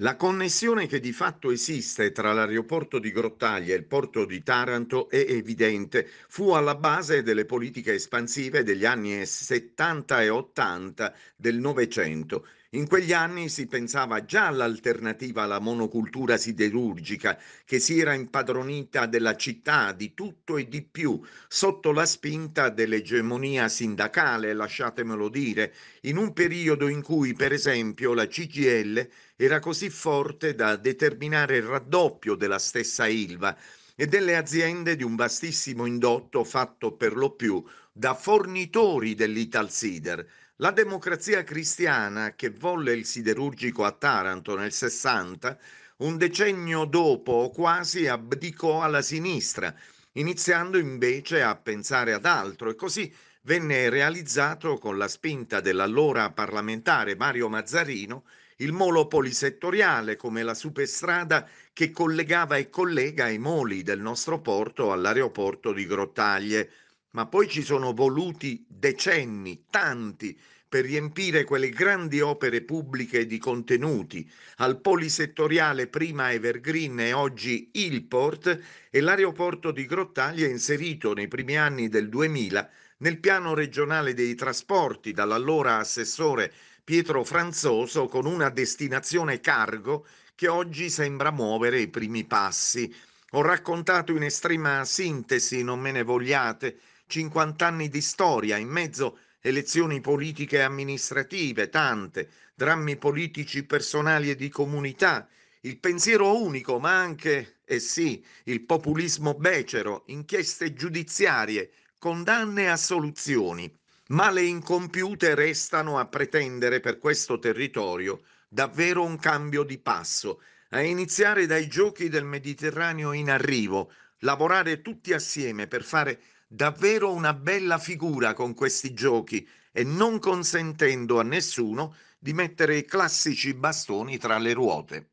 La connessione che di fatto esiste tra l'aeroporto di Grottaglia e il porto di Taranto è evidente. Fu alla base delle politiche espansive degli anni 70 e 80 del Novecento. In quegli anni si pensava già all'alternativa alla monocultura siderurgica che si era impadronita della città di tutto e di più sotto la spinta dell'egemonia sindacale, lasciatemelo dire, in un periodo in cui per esempio la CGL era così forte da determinare il raddoppio della stessa Ilva e delle aziende di un vastissimo indotto fatto per lo più da fornitori dell'Italsider la democrazia cristiana che volle il siderurgico a Taranto nel 60, un decennio dopo quasi abdicò alla sinistra, iniziando invece a pensare ad altro e così venne realizzato con la spinta dell'allora parlamentare Mario Mazzarino il molo polisettoriale come la superstrada che collegava e collega i moli del nostro porto all'aeroporto di Grottaglie ma poi ci sono voluti decenni, tanti, per riempire quelle grandi opere pubbliche di contenuti, al polisettoriale prima Evergreen e oggi Ilport e l'aeroporto di Grottaglia inserito nei primi anni del 2000 nel piano regionale dei trasporti dall'allora assessore Pietro Franzoso con una destinazione cargo che oggi sembra muovere i primi passi. Ho raccontato in estrema sintesi, non me ne vogliate, 50 anni di storia, in mezzo elezioni politiche e amministrative, tante, drammi politici personali e di comunità, il pensiero unico, ma anche, eh sì, il populismo becero, inchieste giudiziarie, condanne a soluzioni. Ma le incompiute restano a pretendere per questo territorio davvero un cambio di passo, a iniziare dai giochi del Mediterraneo in arrivo, lavorare tutti assieme per fare davvero una bella figura con questi giochi e non consentendo a nessuno di mettere i classici bastoni tra le ruote.